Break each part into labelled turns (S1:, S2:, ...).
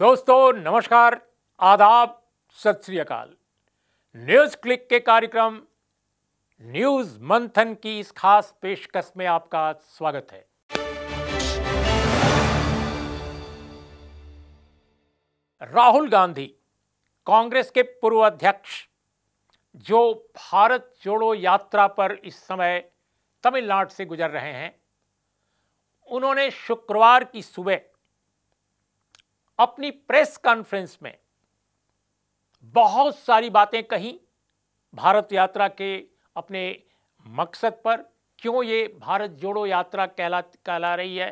S1: दोस्तों नमस्कार आदाब सत श्री अकाल न्यूज क्लिक के कार्यक्रम न्यूज मंथन की इस खास पेशकश में आपका स्वागत है राहुल गांधी कांग्रेस के पूर्व अध्यक्ष जो भारत जोड़ो यात्रा पर इस समय तमिलनाडु से गुजर रहे हैं उन्होंने शुक्रवार की सुबह अपनी प्रेस कॉन्फ्रेंस में बहुत सारी बातें कहीं भारत यात्रा के अपने मकसद पर क्यों ये भारत जोड़ो यात्रा कहला कहला रही है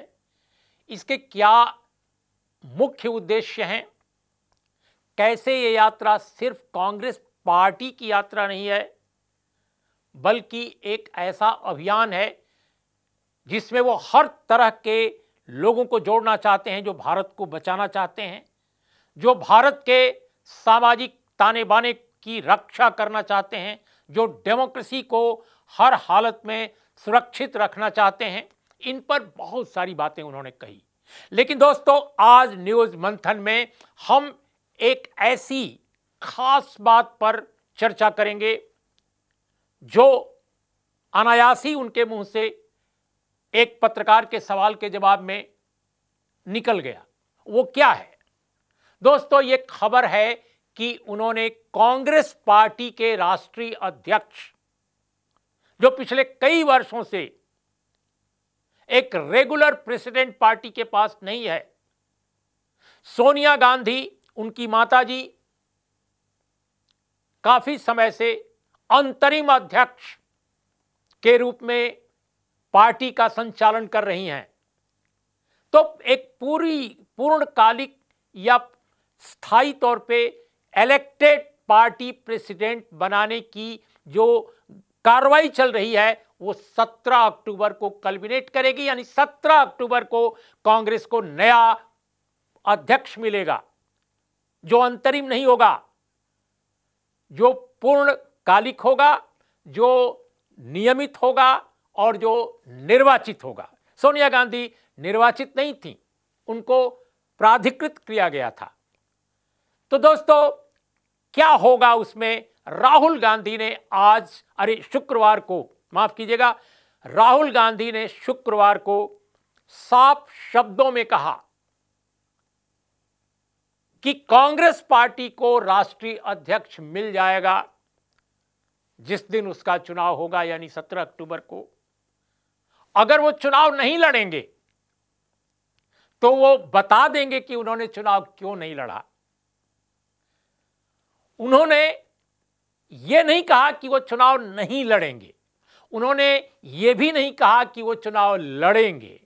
S1: इसके क्या मुख्य उद्देश्य हैं कैसे ये यात्रा सिर्फ कांग्रेस पार्टी की यात्रा नहीं है बल्कि एक ऐसा अभियान है जिसमें वो हर तरह के लोगों को जोड़ना चाहते हैं जो भारत को बचाना चाहते हैं जो भारत के सामाजिक ताने बाने की रक्षा करना चाहते हैं जो डेमोक्रेसी को हर हालत में सुरक्षित रखना चाहते हैं इन पर बहुत सारी बातें उन्होंने कही लेकिन दोस्तों आज न्यूज़ मंथन में हम एक ऐसी खास बात पर चर्चा करेंगे जो अनायासी उनके मुंह से एक पत्रकार के सवाल के जवाब में निकल गया वो क्या है दोस्तों ये खबर है कि उन्होंने कांग्रेस पार्टी के राष्ट्रीय अध्यक्ष जो पिछले कई वर्षों से एक रेगुलर प्रेसिडेंट पार्टी के पास नहीं है सोनिया गांधी उनकी माताजी काफी समय से अंतरिम अध्यक्ष के रूप में पार्टी का संचालन कर रही हैं तो एक पूरी पूर्णकालिक या स्थायी तौर पे इलेक्टेड पार्टी प्रेसिडेंट बनाने की जो कार्रवाई चल रही है वो 17 अक्टूबर को कल्बिनेट करेगी यानी 17 अक्टूबर को कांग्रेस को नया अध्यक्ष मिलेगा जो अंतरिम नहीं होगा जो पूर्णकालिक होगा जो नियमित होगा और जो निर्वाचित होगा सोनिया गांधी निर्वाचित नहीं थी उनको प्राधिकृत किया गया था तो दोस्तों क्या होगा उसमें राहुल गांधी ने आज अरे शुक्रवार को माफ कीजिएगा राहुल गांधी ने शुक्रवार को साफ शब्दों में कहा कि कांग्रेस पार्टी को राष्ट्रीय अध्यक्ष मिल जाएगा जिस दिन उसका चुनाव होगा यानी 17 अक्टूबर को अगर वो चुनाव नहीं लड़ेंगे तो वो बता देंगे कि उन्होंने चुनाव क्यों नहीं लड़ा उन्होंने ये नहीं कहा कि वो चुनाव नहीं लड़ेंगे उन्होंने ये भी नहीं कहा कि वो चुनाव लड़ेंगे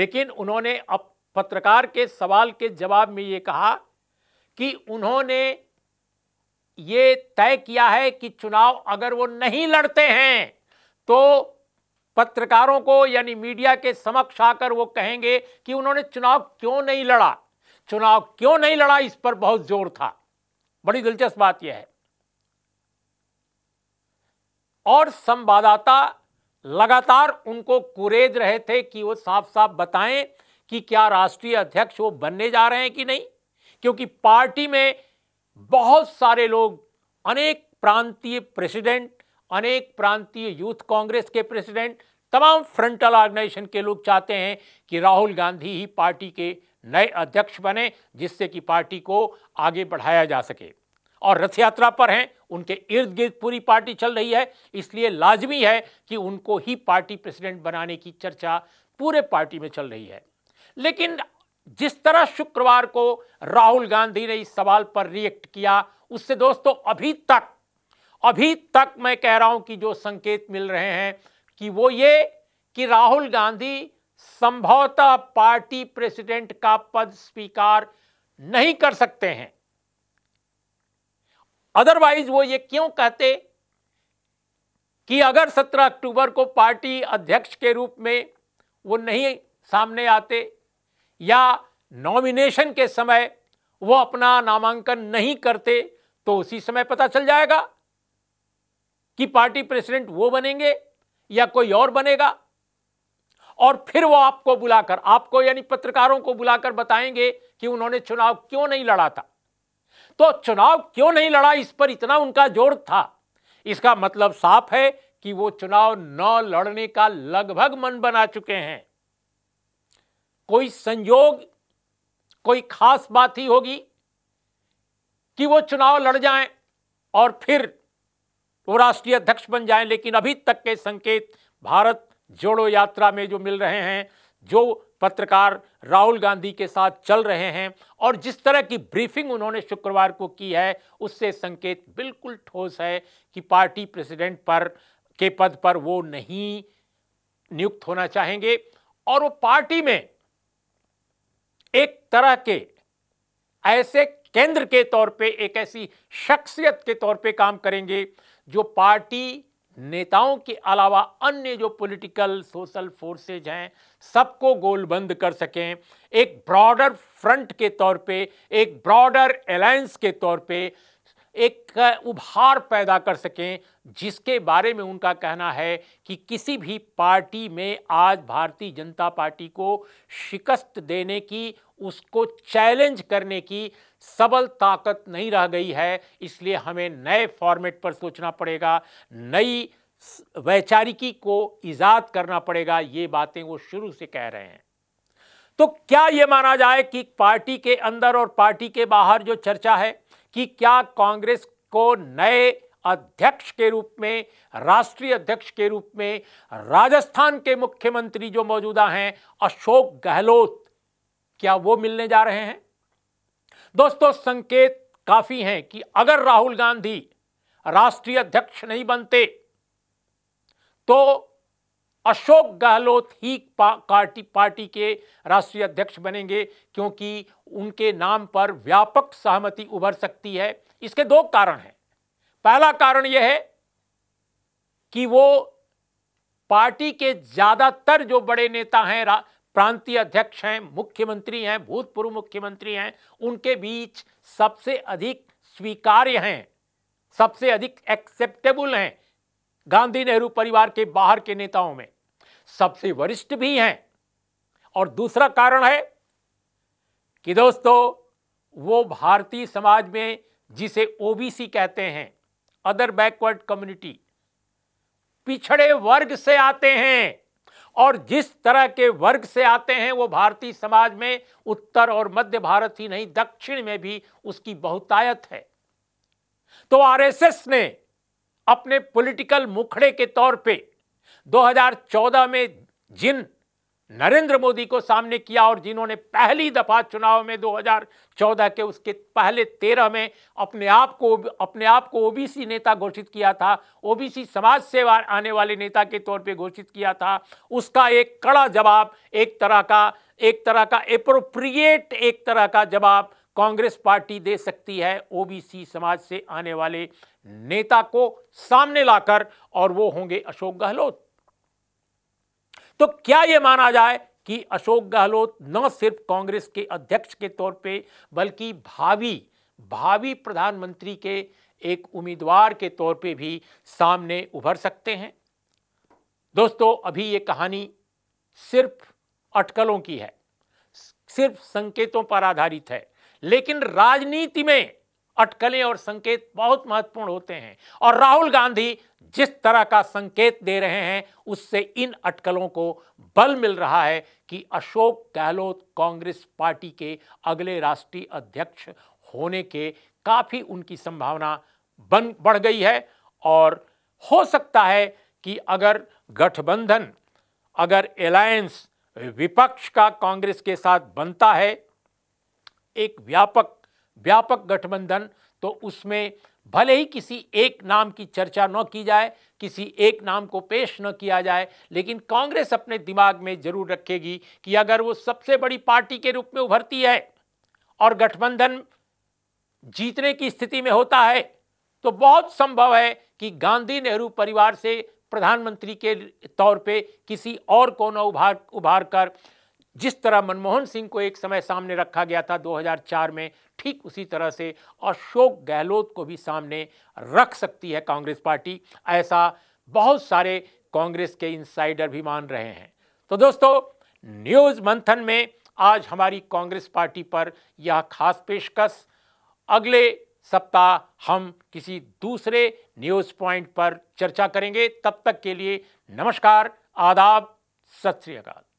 S1: लेकिन उन्होंने अब पत्रकार के सवाल के जवाब में ये कहा कि उन्होंने ये तय किया है कि चुनाव अगर वो नहीं लड़ते हैं तो पत्रकारों को यानी मीडिया के समक्ष आकर वो कहेंगे कि उन्होंने चुनाव क्यों नहीं लड़ा चुनाव क्यों नहीं लड़ा इस पर बहुत जोर था बड़ी दिलचस्प बात यह है और संवाददाता लगातार उनको कुरेद रहे थे कि वो साफ साफ बताएं कि क्या राष्ट्रीय अध्यक्ष वो बनने जा रहे हैं कि नहीं क्योंकि पार्टी में बहुत सारे लोग अनेक प्रांतीय प्रेसिडेंट अनेक प्रांतीय यूथ कांग्रेस के प्रेसिडेंट तमाम फ्रंटल ऑर्गेनाइजेशन के लोग चाहते हैं कि राहुल गांधी ही पार्टी के नए अध्यक्ष बने जिससे कि पार्टी को आगे बढ़ाया जा सके और रथ यात्रा पर हैं उनके इर्द गिर्द पूरी पार्टी चल रही है इसलिए लाजमी है कि उनको ही पार्टी प्रेसिडेंट बनाने की चर्चा पूरे पार्टी में चल रही है लेकिन जिस तरह शुक्रवार को राहुल गांधी ने इस सवाल पर रिएक्ट किया उससे दोस्तों अभी तक अभी तक मैं कह रहा हूं कि जो संकेत मिल रहे हैं कि वो ये कि राहुल गांधी संभवतः पार्टी प्रेसिडेंट का पद स्वीकार नहीं कर सकते हैं अदरवाइज वो ये क्यों कहते कि अगर 17 अक्टूबर को पार्टी अध्यक्ष के रूप में वो नहीं सामने आते या नॉमिनेशन के समय वो अपना नामांकन नहीं करते तो उसी समय पता चल जाएगा कि पार्टी प्रेसिडेंट वो बनेंगे या कोई और बनेगा और फिर वो आपको बुलाकर आपको यानी पत्रकारों को बुलाकर बताएंगे कि उन्होंने चुनाव क्यों नहीं लड़ा था तो चुनाव क्यों नहीं लड़ा इस पर इतना उनका जोर था इसका मतलब साफ है कि वो चुनाव न लड़ने का लगभग मन बना चुके हैं कोई संयोग कोई खास बात ही होगी कि वो चुनाव लड़ जाएं और फिर तो वो राष्ट्रीय अध्यक्ष बन जाएं लेकिन अभी तक के संकेत भारत जोड़ो यात्रा में जो मिल रहे हैं जो पत्रकार राहुल गांधी के साथ चल रहे हैं और जिस तरह की ब्रीफिंग उन्होंने शुक्रवार को की है उससे संकेत बिल्कुल ठोस है कि पार्टी प्रेसिडेंट पर के पद पर वो नहीं नियुक्त होना चाहेंगे और वो पार्टी में एक तरह के ऐसे केंद्र के तौर पे एक ऐसी शख्सियत के तौर पे काम करेंगे जो पार्टी नेताओं के अलावा अन्य जो पॉलिटिकल सोशल फोर्सेज हैं सबको गोलबंद कर सकें एक ब्रॉडर फ्रंट के तौर पे एक ब्रॉडर अलायंस के तौर पे एक उभार पैदा कर सकें जिसके बारे में उनका कहना है कि किसी भी पार्टी में आज भारतीय जनता पार्टी को शिकस्त देने की उसको चैलेंज करने की सबल ताकत नहीं रह गई है इसलिए हमें नए फॉर्मेट पर सोचना पड़ेगा नई वैचारिकी को ईजाद करना पड़ेगा ये बातें वो शुरू से कह रहे हैं तो क्या यह माना जाए कि पार्टी के अंदर और पार्टी के बाहर जो चर्चा है कि क्या कांग्रेस को नए अध्यक्ष के रूप में राष्ट्रीय अध्यक्ष के रूप में राजस्थान के मुख्यमंत्री जो मौजूदा हैं अशोक गहलोत क्या वो मिलने जा रहे हैं दोस्तों संकेत काफी हैं कि अगर राहुल गांधी राष्ट्रीय अध्यक्ष नहीं बनते तो अशोक गहलोत ही पार्टी पार्टी के राष्ट्रीय अध्यक्ष बनेंगे क्योंकि उनके नाम पर व्यापक सहमति उभर सकती है इसके दो कारण हैं पहला कारण यह है कि वो पार्टी के ज़्यादातर जो बड़े नेता हैं प्रांतीय अध्यक्ष हैं मुख्यमंत्री हैं भूतपूर्व मुख्यमंत्री हैं उनके बीच सबसे अधिक स्वीकार्य हैं सबसे अधिक एक्सेप्टेबल हैं गांधी नेहरू परिवार के बाहर के नेताओं में सबसे वरिष्ठ भी हैं और दूसरा कारण है कि दोस्तों वो भारतीय समाज में जिसे ओबीसी कहते हैं अदर बैकवर्ड कम्युनिटी पिछड़े वर्ग से आते हैं और जिस तरह के वर्ग से आते हैं वो भारतीय समाज में उत्तर और मध्य भारत ही नहीं दक्षिण में भी उसकी बहुतायत है तो आरएसएस ने अपने पॉलिटिकल मुखड़े के तौर पे 2014 में जिन नरेंद्र मोदी को सामने किया और जिन्होंने पहली दफा चुनाव में 2014 के उसके पहले तेरह में अपने आप को अपने आप को ओबीसी नेता घोषित किया था ओबीसी समाज से आने वाले नेता के तौर पे घोषित किया था उसका एक कड़ा जवाब एक तरह का एक तरह का एप्रोप्रिएट एक तरह का जवाब कांग्रेस पार्टी दे सकती है ओबीसी समाज से आने वाले नेता को सामने लाकर और वो होंगे अशोक गहलोत तो क्या यह माना जाए कि अशोक गहलोत न सिर्फ कांग्रेस के अध्यक्ष के तौर पे बल्कि भावी भावी प्रधानमंत्री के एक उम्मीदवार के तौर पे भी सामने उभर सकते हैं दोस्तों अभी ये कहानी सिर्फ अटकलों की है सिर्फ संकेतों पर आधारित है लेकिन राजनीति में अटकलें और संकेत बहुत महत्वपूर्ण होते हैं और राहुल गांधी जिस तरह का संकेत दे रहे हैं उससे इन अटकलों को बल मिल रहा है कि अशोक गहलोत कांग्रेस पार्टी के अगले राष्ट्रीय अध्यक्ष होने के काफ़ी उनकी संभावना बन बढ़ गई है और हो सकता है कि अगर गठबंधन अगर अलायंस विपक्ष का कांग्रेस के साथ बनता है एक व्यापक व्यापक गठबंधन तो उसमें भले ही किसी एक नाम की चर्चा न की जाए किसी एक नाम को पेश न किया जाए लेकिन कांग्रेस अपने दिमाग में जरूर रखेगी कि अगर वो सबसे बड़ी पार्टी के रूप में उभरती है और गठबंधन जीतने की स्थिति में होता है तो बहुत संभव है कि गांधी नेहरू परिवार से प्रधानमंत्री के तौर पे किसी और को न उभार उभार कर जिस तरह मनमोहन सिंह को एक समय सामने रखा गया था 2004 में ठीक उसी तरह से अशोक गहलोत को भी सामने रख सकती है कांग्रेस पार्टी ऐसा बहुत सारे कांग्रेस के इनसाइडर भी मान रहे हैं तो दोस्तों न्यूज़ मंथन में आज हमारी कांग्रेस पार्टी पर यह खास पेशकश अगले सप्ताह हम किसी दूसरे न्यूज़ पॉइंट पर चर्चा करेंगे तब तक के लिए नमस्कार आदाब सत श्री अकाल